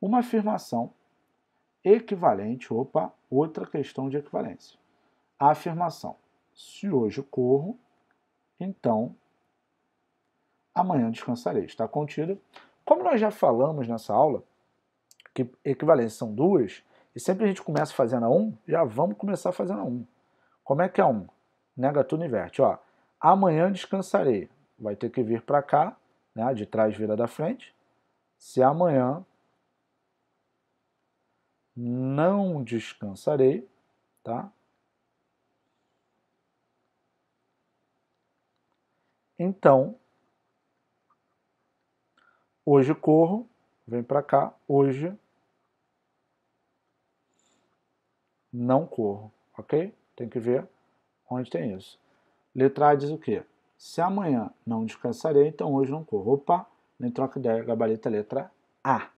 uma afirmação equivalente, opa, outra questão de equivalência. A afirmação, se hoje corro, então amanhã descansarei, está contida. Como nós já falamos nessa aula, que equivalências são duas, e sempre a gente começa fazendo a 1, um, já vamos começar fazendo a 1. Um. Como é que é 1? Um? Nega tudo inverte. Ó, amanhã descansarei. Vai ter que vir para cá, né, de trás vira da frente. Se amanhã não descansarei, tá? Então, hoje corro, vem para cá, hoje não corro, ok? Tem que ver onde tem isso. Letra A diz o quê? Se amanhã não descansarei, então hoje não corro. Opa, nem troca ideia, gabarito é letra A.